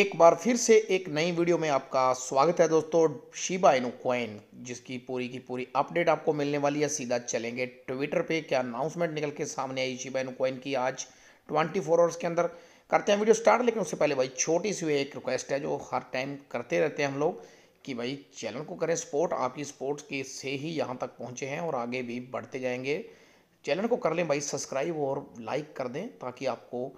एक बार फिर से एक नई वीडियो में आपका स्वागत है दोस्तों शिबा इनो क्वाइन जिसकी पूरी की पूरी अपडेट आपको मिलने वाली है सीधा चलेंगे ट्विटर पे क्या अनाउंसमेंट निकल के सामने आई शिबा इनो क्वाइन की आज 24 फोर आवर्स के अंदर करते हैं वीडियो स्टार्ट लेकिन उससे पहले भाई छोटी सी एक रिक्वेस्ट है जो हर टाइम करते रहते हैं हम लोग कि भाई चैनल को करें सपोर्ट आपकी स्पोर्ट्स के से ही यहाँ तक पहुँचे हैं और आगे भी बढ़ते जाएंगे चैनल को कर लें भाई सब्सक्राइब और लाइक कर दें ताकि आपको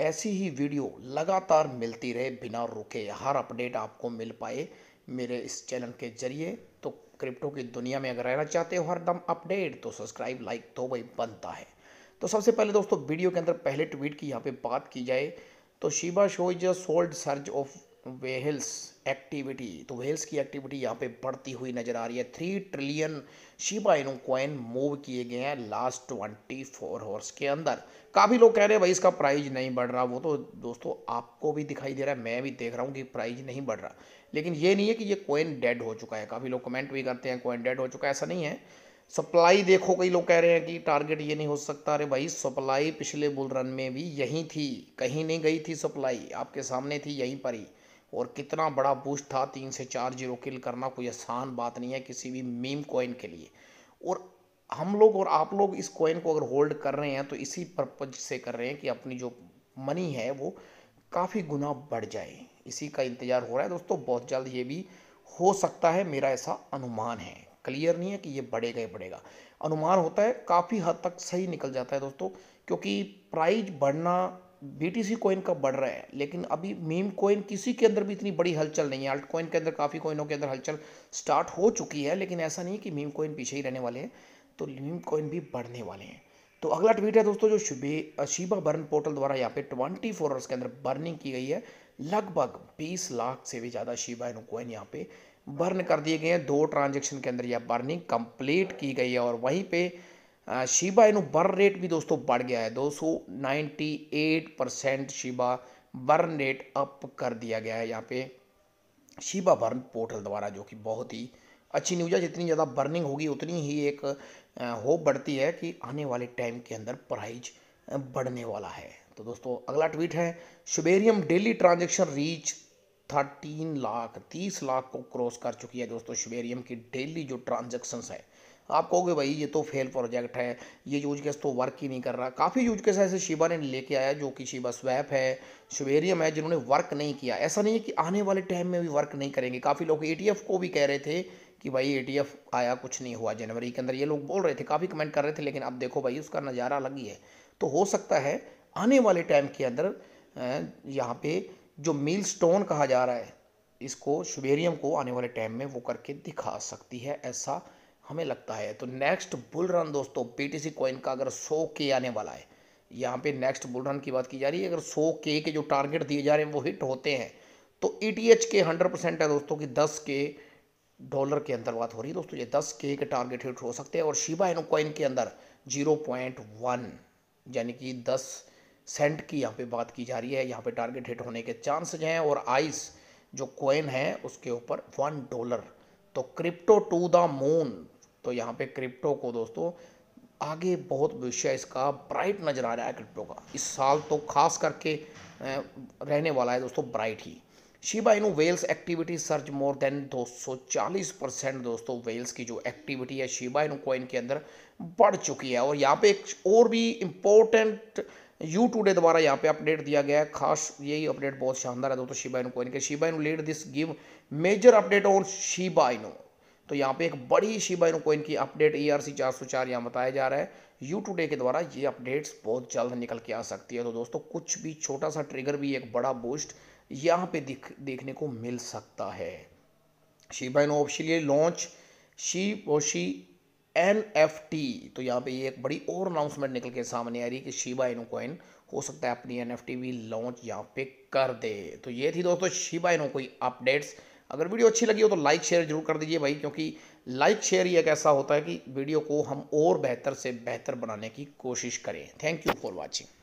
ऐसी ही वीडियो लगातार मिलती रहे बिना रुके हर अपडेट आपको मिल पाए मेरे इस चैनल के जरिए तो क्रिप्टो की दुनिया में अगर रहना चाहते हो हरदम अपडेट तो सब्सक्राइब लाइक तो भाई बनता है तो सबसे पहले दोस्तों वीडियो के अंदर पहले ट्वीट की यहाँ पे बात की जाए तो Shiba show is a sold surge of whales activity तो वेहल्स की एक्टिविटी यहाँ पे बढ़ती हुई नज़र आ रही है three trillion Shiba Inu coin move किए गए हैं लास्ट ट्वेंटी फोर हॉर्स के अंदर काफ़ी लोग कह रहे हैं भाई इसका प्राइज नहीं बढ़ रहा वो तो दोस्तों आपको भी दिखाई दे रहा है मैं भी देख रहा हूँ कि प्राइज नहीं बढ़ रहा लेकिन ये नहीं है कि ये कॉइन डेड हो चुका है काफ़ी लोग कमेंट भी करते हैं कॉइन डेड हो चुका है ऐसा नहीं है सप्लाई देखो कई लोग कह रहे हैं कि टारगेट ये नहीं हो सकता अरे भाई सप्लाई पिछले बुल रन में भी यहीं थी कहीं नहीं गई थी सप्लाई आपके सामने थी यहीं पर ही और कितना बड़ा बूस्ट था तीन से चार जीरो किल करना कोई आसान बात नहीं है किसी भी मीम कॉइन के लिए और हम लोग और आप लोग इस कॉइन को अगर होल्ड कर रहे हैं तो इसी पर्पज से कर रहे हैं कि अपनी जो मनी है वो काफ़ी गुना बढ़ जाए इसी का इंतज़ार हो रहा है दोस्तों बहुत जल्द ये भी हो सकता है मेरा ऐसा अनुमान है क्लियर नहीं है कि ये बढ़ेगा ही बढ़ेगा अनुमान होता है काफ़ी हद तक सही निकल जाता है दोस्तों क्योंकि प्राइज बढ़ना सी कॉइन का बढ़ रहा है लेकिन अभी मीम कॉइन किसी के अंदर भी इतनी बड़ी हलचल नहीं है अल्ट कॉइन के अंदर काफ़ी कोइनों के अंदर हलचल स्टार्ट हो चुकी है लेकिन ऐसा नहीं कि मीम कॉइन पीछे ही रहने वाले हैं तो मीम कॉइन भी बढ़ने वाले हैं तो अगला ट्वीट है दोस्तों जो शुभे शिबा बर्न पोर्टल द्वारा यहाँ पे ट्वेंटी फोर आवर्स के अंदर बर्निंग की गई है लगभग बीस लाख से भी ज़्यादा शिबा इन कोइन यहाँ पे बर्न कर दिए गए हैं दो ट्रांजेक्शन के अंदर यह बर्निंग कंप्लीट की गई है और वहीं पर शिबा इनू बर्न रेट भी दोस्तों बढ़ गया है दो सौ eight percent Shiba burn rate up कर दिया गया है यहाँ पे शिबा बर्न पोर्टल द्वारा जो कि बहुत ही अच्छी न्यूज है जितनी ज़्यादा बर्निंग होगी उतनी ही एक होप बढ़ती है कि आने वाले टाइम के अंदर प्राइज बढ़ने वाला है तो दोस्तों अगला ट्वीट है Shibarium daily transaction reach thirteen lakh तीस लाख को क्रॉस कर चुकी है दोस्तों शुबेरियम की डेली जो ट्रांजेक्शन्स है आप कहोगे भाई ये तो फेल प्रोजेक्ट है ये यूज केस तो वर्क ही नहीं कर रहा काफ़ी यूज केस ऐसे शिबा ने लेके आया जो कि शिबा स्वैप है शुबेरियम है जिन्होंने वर्क नहीं किया ऐसा नहीं है कि आने वाले टाइम में भी वर्क नहीं करेंगे काफ़ी लोग ए को भी कह रहे थे कि भाई ए आया कुछ नहीं हुआ जनवरी के अंदर ये लोग बोल रहे थे काफ़ी कमेंट कर रहे थे लेकिन अब देखो भाई उसका नज़ारा अलग ही है तो हो सकता है आने वाले टाइम के अंदर यहाँ पे जो मील स्टोन कहा जा रहा है इसको शुबेरियम को आने वाले टाइम में वो करके दिखा सकती है ऐसा हमें लगता है तो नेक्स्ट बुल रन दोस्तों पीटीसी कॉइन का अगर सो के आने वाला है यहाँ पे नेक्स्ट बुल रन की बात की जा रही है अगर सौ के के जो टारगेट दिए जा रहे हैं वो हिट होते हैं तो ई e के हंड्रेड परसेंट है दोस्तों कि दस के डॉलर के अंदर बात हो रही है दोस्तों ये दस के के टारगेट हिट हो सकते हैं और शिबा इनो कॉइन के अंदर जीरो पॉइंट वन यानी कि दस सेंट की यहाँ पे बात की जा रही है यहाँ पे टारगेट हिट होने के चांसेज हैं और आइस जो कॉइन है उसके ऊपर वन डॉलर तो क्रिप्टो टू द मून तो यहाँ पे क्रिप्टो को दोस्तों आगे बहुत भविष्य इसका ब्राइट नज़र आ रहा है क्रिप्टो का इस साल तो खास करके रहने वाला है दोस्तों ब्राइट ही Shiba Inu whales activity surge more than 240 percent दोस्तों वेल्स की जो एक्टिविटी है शिबा इनू कॉइन के अंदर बढ़ चुकी है और यहाँ पे एक और भी इम्पोर्टेंट यू टूडे द्वारा यहाँ पे अपडेट दिया गया है खास यही अपडेट बहुत शानदार है दोस्तों शिबा इनू कॉइन के Shiba Inu lead this give major update on Shiba Inu तो यहाँ पे एक बड़ी शिबा इनो कोइन की अपडेट ई आर सी चार सौ चार यहाँ बताया जा रहा है यू टूडे के द्वारा ये अपडेट्स बहुत जल्द निकल के आ सकती है तो दोस्तों कुछ भी छोटा सा ट्रिगर भी एक बड़ा बूस्ट यहाँ पे दिख देखने को मिल सकता है शिबा इनो ऑफिशियली लॉन्च शी ओशी एन एफ टी तो यहाँ पे ये एक बड़ी और अनाउंसमेंट निकल के सामने आ रही है कि शिबा इनो कोइन हो सकता है अपनी एन एफ टी भी लॉन्च यहाँ पे कर दे तो ये थी दोस्तों शिबा इनो कोई अपडेट्स अगर वीडियो अच्छी लगी हो तो लाइक शेयर जरूर कर दीजिए भाई क्योंकि लाइक शेयर ही एक ऐसा होता है कि वीडियो को हम और बेहतर से बेहतर बनाने की कोशिश करें थैंक यू फॉर वॉचिंग